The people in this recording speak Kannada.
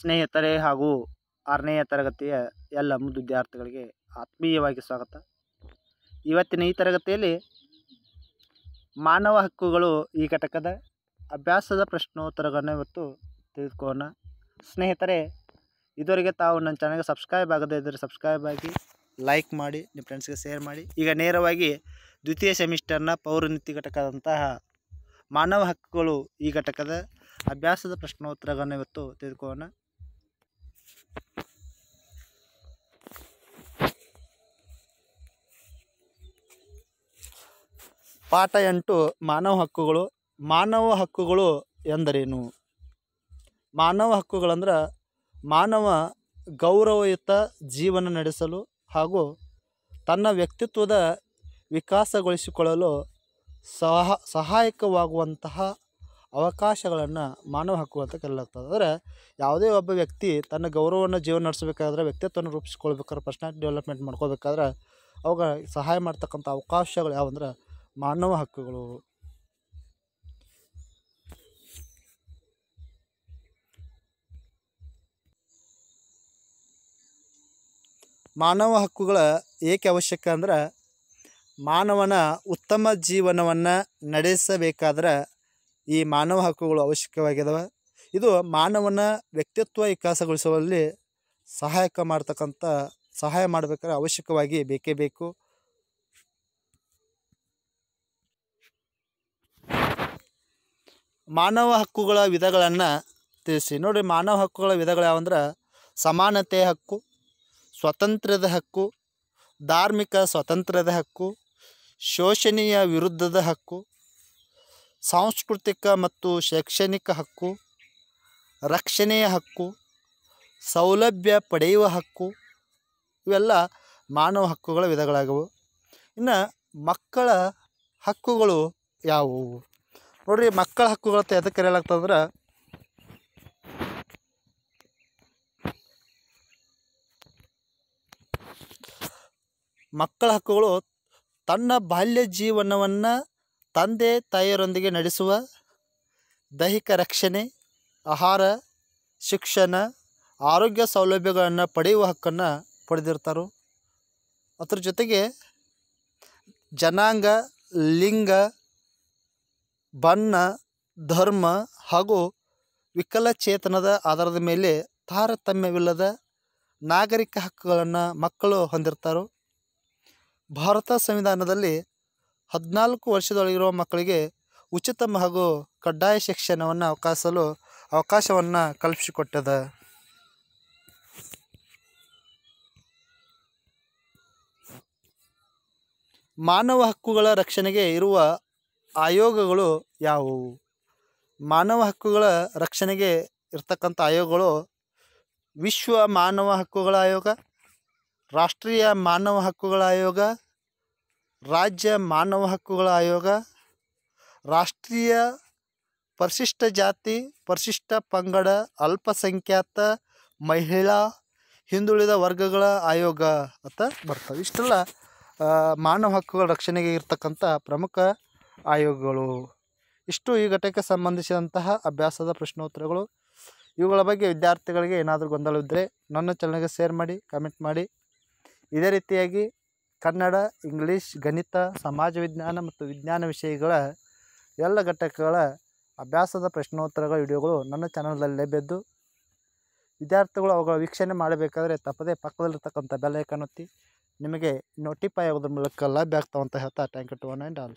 ಸ್ನೇಹಿತರೇ ಹಾಗೂ ಆರನೇ ತರಗತಿಯ ಎಲ್ಲ ಮುದ್ದು ವಿದ್ಯಾರ್ಥಿಗಳಿಗೆ ಆತ್ಮೀಯವಾಗಿ ಸ್ವಾಗತ ಇವತ್ತಿನ ಈ ತರಗತಿಯಲ್ಲಿ ಮಾನವ ಹಕ್ಕುಗಳು ಈ ಘಟಕದ ಅಭ್ಯಾಸದ ಪ್ರಶ್ನೋತ್ತರಗಳನ್ನು ಇವತ್ತು ತಿಳಿದುಕೋಣ ಸ್ನೇಹಿತರೆ ಇದುವರೆಗೆ ತಾವು ನನ್ನ ಚಾನಲ್ಗೆ ಸಬ್ಸ್ಕ್ರೈಬ್ ಆಗದೇ ಇದ್ದರೆ ಸಬ್ಸ್ಕ್ರೈಬ್ ಆಗಿ ಲೈಕ್ ಮಾಡಿ ನಿಮ್ಮ ಫ್ರೆಂಡ್ಸ್ಗೆ ಶೇರ್ ಮಾಡಿ ಈಗ ನೇರವಾಗಿ ದ್ವಿತೀಯ ಸೆಮಿಸ್ಟರ್ನ ಪೌರನೀತಿ ಘಟಕದಂತಹ ಮಾನವ ಹಕ್ಕುಗಳು ಈ ಘಟಕದ ಅಭ್ಯಾಸದ ಪ್ರಶ್ನೋತ್ತರಗಳನ್ನು ಇವತ್ತು ತಿಳ್ಕೋಣ ಪಾಠ ಎಂಟು ಮಾನವ ಹಕ್ಕುಗಳು ಮಾನವ ಹಕ್ಕುಗಳು ಎಂದರೇನು ಮಾನವ ಹಕ್ಕುಗಳಂದ್ರೆ ಮಾನವ ಗೌರವಯುತ ಜೀವನ ನಡೆಸಲು ಹಾಗೂ ತನ್ನ ವ್ಯಕ್ತಿತ್ವದ ವಿಕಾಸಗೊಳಿಸಿಕೊಳ್ಳಲು ಸಹ ಸಹಾಯಕವಾಗುವಂತಹ ಅವಕಾಶಗಳನ್ನು ಮಾನವ ಹಕ್ಕು ಅಂತ ಕರೆಯಲಾಗ್ತದೆ ಅಂದರೆ ಯಾವುದೇ ಒಬ್ಬ ವ್ಯಕ್ತಿ ತನ್ನ ಗೌರವವನ್ನು ಜೀವನ ನಡೆಸಬೇಕಾದ್ರೆ ವ್ಯಕ್ತಿತ್ವವನ್ನು ರೂಪಿಸ್ಕೊಳ್ಬೇಕಾದ್ರೆ ಪರ್ಸ್ನಾಲಿಟಿ ಡೆವಲಪ್ಮೆಂಟ್ ಮಾಡ್ಕೋಬೇಕಾದ್ರೆ ಅವಾಗ ಸಹಾಯ ಮಾಡ್ತಕ್ಕಂಥ ಅವಕಾಶಗಳು ಯಾವಂದ್ರೆ ಮಾನವ ಹಕ್ಕುಗಳು ಮಾನವ ಹಕ್ಕುಗಳ ಏಕೆ ಅವಶ್ಯಕ ಅಂದ್ರೆ ಮಾನವನ ಉತ್ತಮ ಜೀವನವನ್ನು ನಡೆಸಬೇಕಾದ್ರೆ ಈ ಮಾನವ ಹಕ್ಕುಗಳು ಅವಶ್ಯಕವಾಗಿದಾವೆ ಇದು ಮಾನವನ ವ್ಯಕ್ತಿತ್ವ ವಿಕಾಸಗೊಳಿಸುವಲ್ಲಿ ಸಹಾಯಕ ಮಾಡ್ತಕ್ಕಂಥ ಸಹಾಯ ಮಾಡಬೇಕಾದ್ರೆ ಅವಶ್ಯಕವಾಗಿ ಬೇಕೇ ಬೇಕು ಮಾನವ ಹಕ್ಕುಗಳ ವಿಧಗಳನ್ನು ತಿಳಿಸಿ ನೋಡಿ ಮಾನವ ಹಕ್ಕುಗಳ ವಿಧಗಳು ಯಾವಂದ್ರೆ ಸಮಾನತೆ ಹಕ್ಕು ಸ್ವಾತಂತ್ರ್ಯದ ಹಕ್ಕು ಧಾರ್ಮಿಕ ಸ್ವಾತಂತ್ರ್ಯದ ಹಕ್ಕು ಶೋಷಣೀಯ ವಿರುದ್ಧದ ಹಕ್ಕು ಸಾಂಸ್ಕೃತಿಕ ಮತ್ತು ಶೈಕ್ಷಣಿಕ ಹಕ್ಕು ರಕ್ಷಣೆಯ ಹಕ್ಕು ಸೌಲಭ್ಯ ಪಡೆಯುವ ಹಕ್ಕು ಇವೆಲ್ಲ ಮಾನವ ಹಕ್ಕುಗಳ ವಿಧಗಳಾಗವು ಇನ್ನು ಮಕ್ಕಳ ಹಕ್ಕುಗಳು ಯಾವುವು ನೋಡಿರಿ ಮಕ್ಕಳ ಹಕ್ಕುಗಳತ್ತ ಎದಕ್ಕೆ ಕರೆಯಲಾಗ್ತದಂದ್ರೆ ಮಕ್ಕಳ ಹಕ್ಕುಗಳು ತನ್ನ ಬಾಲ್ಯ ಜೀವನವನ್ನು ತಂದೆ ತಾಯಿಯರೊಂದಿಗೆ ನಡೆಸುವ ದೈಹಿಕ ರಕ್ಷಣೆ ಆಹಾರ ಶಿಕ್ಷಣ ಆರೋಗ್ಯ ಸೌಲಭ್ಯಗಳನ್ನು ಪಡೆಯುವ ಹಕ್ಕನ್ನು ಪಡೆದಿರ್ತಾರೆ ಅದ್ರ ಜೊತೆಗೆ ಜನಾಂಗ ಲಿಂಗ ಬಣ್ಣ ಧರ್ಮ ಹಾಗೂ ವಿಕಲಚೇತನದ ಆಧಾರದ ಮೇಲೆ ತಾರತಮ್ಯವಿಲ್ಲದ ನಾಗರಿಕ ಹಕ್ಕುಗಳನ್ನು ಮಕ್ಕಳು ಹೊಂದಿರ್ತಾರೆ ಭಾರತ ಸಂವಿಧಾನದಲ್ಲಿ ಹದಿನಾಲ್ಕು ವರ್ಷದೊಳಗಿರುವ ಮಕ್ಕಳಿಗೆ ಉಚಿತ ಹಾಗೂ ಕಡ್ಡಾಯ ಶಿಕ್ಷಣವನ್ನು ಅವಕಾಶಲು ಅವಕಾಶವನ್ನು ಕಲ್ಪಿಸಿಕೊಟ್ಟದ ಮಾನವ ಹಕ್ಕುಗಳ ರಕ್ಷಣೆಗೆ ಇರುವ ಆಯೋಗಗಳು ಯಾವುವು ಮಾನವ ಹಕ್ಕುಗಳ ರಕ್ಷಣೆಗೆ ಇರ್ತಕ್ಕಂಥ ಆಯೋಗಗಳು ವಿಶ್ವ ಮಾನವ ಹಕ್ಕುಗಳ ಆಯೋಗ ರಾಷ್ಟ್ರೀಯ ಮಾನವ ಹಕ್ಕುಗಳ ಆಯೋಗ ರಾಜ್ಯ ಮಾನವ ಹಕ್ಕುಗಳ ಆಯೋಗ ರಾಷ್ಟ್ರೀಯ ಪರಿಶಿಷ್ಟ ಜಾತಿ ಪರಿಶಿಷ್ಟ ಪಂಗಡ ಅಲ್ಪಸಂಖ್ಯಾತ ಮಹಿಳಾ ಹಿಂದುಳಿದ ವರ್ಗಗಳ ಆಯೋಗ ಅಂತ ಬರ್ತವೆ ಇಷ್ಟೆಲ್ಲ ಮಾನವ ಹಕ್ಕುಗಳ ರಕ್ಷಣೆಗೆ ಇರ್ತಕ್ಕಂಥ ಪ್ರಮುಖ ಆಯೋಗಗಳು ಇಷ್ಟು ಈ ಘಟಕ್ಕೆ ಸಂಬಂಧಿಸಿದಂತಹ ಅಭ್ಯಾಸದ ಪ್ರಶ್ನೋತ್ತರಗಳು ಇವುಗಳ ಬಗ್ಗೆ ವಿದ್ಯಾರ್ಥಿಗಳಿಗೆ ಏನಾದರೂ ಗೊಂದಲವಿದ್ದರೆ ನನ್ನ ಚಾನಲ್ಗೆ ಶೇರ್ ಮಾಡಿ ಕಮೆಂಟ್ ಮಾಡಿ ಇದೇ ರೀತಿಯಾಗಿ ಕನ್ನಡ ಇಂಗ್ಲೀಷ್ ಗಣಿತ ಸಮಾಜ ವಿಜ್ಞಾನ ಮತ್ತು ವಿಜ್ಞಾನ ವಿಷಯಗಳ ಎಲ್ಲ ಘಟಕಗಳ ಅಭ್ಯಾಸದ ಪ್ರಶ್ನೋತ್ತರಗಳ ವಿಡಿಯೋಗಳು ನನ್ನ ಚಾನಲ್ನಲ್ಲಿ ಲಭ್ಯದ್ದು ವಿದ್ಯಾರ್ಥಿಗಳು ಅವುಗಳ ವೀಕ್ಷಣೆ ಮಾಡಬೇಕಾದ್ರೆ ತಪ್ಪದೇ ಪಕ್ಕದಲ್ಲಿರ್ತಕ್ಕಂಥ ಬೆಲೆ ಒತ್ತಿ ನಿಮಗೆ ನೋಟಿಫೈ ಆಗೋದ್ರ ಮೂಲಕ ಲಭ್ಯ ಆಗ್ತಾವಂತ ಹೇಳ್ತಾ thank you to one and all